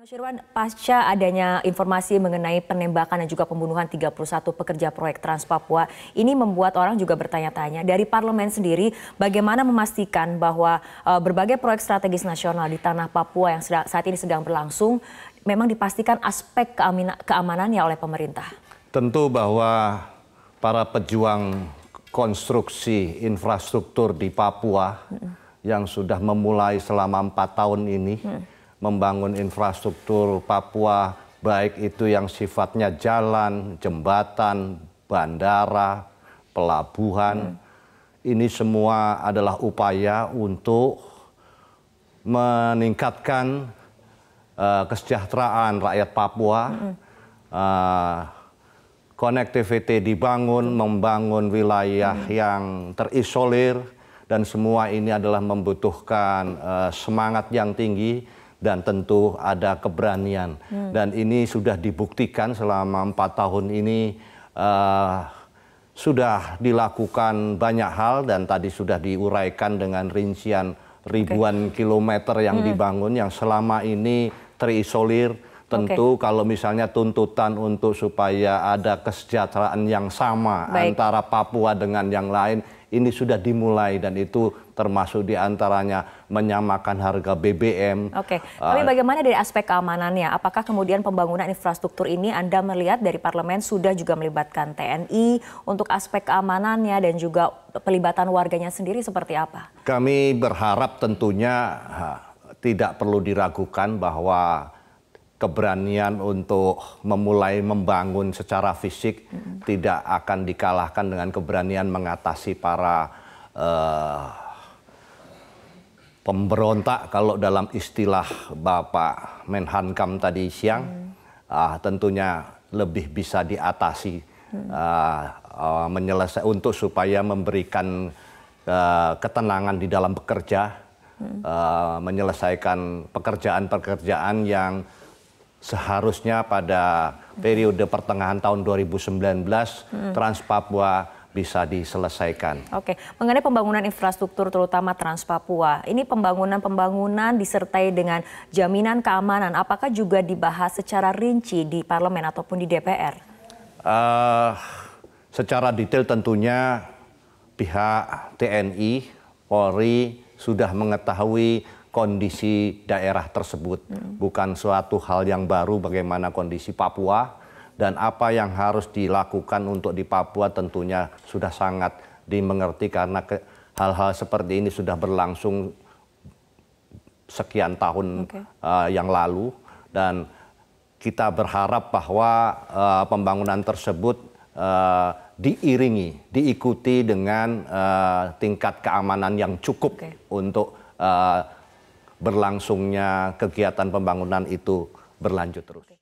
Nusirwan, pasca adanya informasi mengenai penembakan dan juga pembunuhan 31 pekerja proyek Trans Papua, ini membuat orang juga bertanya-tanya dari parlemen sendiri bagaimana memastikan bahwa e, berbagai proyek strategis nasional di tanah Papua yang sedang, saat ini sedang berlangsung memang dipastikan aspek keamina, keamanannya oleh pemerintah. Tentu bahwa para pejuang konstruksi infrastruktur di Papua mm -hmm. yang sudah memulai selama empat tahun ini mm -hmm membangun infrastruktur Papua, baik itu yang sifatnya jalan, jembatan, bandara, pelabuhan. Hmm. Ini semua adalah upaya untuk meningkatkan uh, kesejahteraan rakyat Papua. Hmm. Uh, dibangun, hmm. membangun wilayah hmm. yang terisolir dan semua ini adalah membutuhkan uh, semangat yang tinggi dan tentu ada keberanian. Hmm. Dan ini sudah dibuktikan selama empat tahun ini uh, sudah dilakukan banyak hal dan tadi sudah diuraikan dengan rincian ribuan okay. kilometer yang hmm. dibangun yang selama ini terisolir. Tentu okay. kalau misalnya tuntutan untuk supaya ada kesejahteraan yang sama Baik. antara Papua dengan yang lain ini sudah dimulai dan itu termasuk diantaranya menyamakan harga BBM. Oke, ah, tapi bagaimana dari aspek keamanannya? Apakah kemudian pembangunan infrastruktur ini Anda melihat dari parlemen sudah juga melibatkan TNI untuk aspek keamanannya dan juga pelibatan warganya sendiri seperti apa? Kami berharap tentunya tidak perlu diragukan bahwa keberanian untuk memulai membangun secara fisik mm -hmm. tidak akan dikalahkan dengan keberanian mengatasi para uh, pemberontak kalau dalam istilah Bapak Menhankam tadi siang hmm. uh, tentunya lebih bisa diatasi hmm. uh, ah, uh, ah, menyelesaikan untuk supaya memberikan uh, ketenangan di dalam bekerja hmm. uh, menyelesaikan pekerjaan-pekerjaan yang seharusnya pada periode pertengahan tahun 2019 hmm. Trans Papua bisa diselesaikan. Oke, mengenai pembangunan infrastruktur terutama Trans Papua, ini pembangunan-pembangunan disertai dengan jaminan keamanan, apakah juga dibahas secara rinci di parlemen ataupun di DPR? Uh, eh, secara detail tentunya pihak TNI, Polri sudah mengetahui kondisi daerah tersebut, hmm. bukan suatu hal yang baru bagaimana kondisi Papua dan apa yang harus dilakukan untuk di Papua tentunya sudah sangat dimengerti karena hal-hal seperti ini sudah berlangsung sekian tahun okay. uh, yang lalu dan kita berharap bahwa uh, pembangunan tersebut uh, diiringi, diikuti dengan uh, tingkat keamanan yang cukup okay. untuk uh, berlangsungnya kegiatan pembangunan itu berlanjut terus. Okay.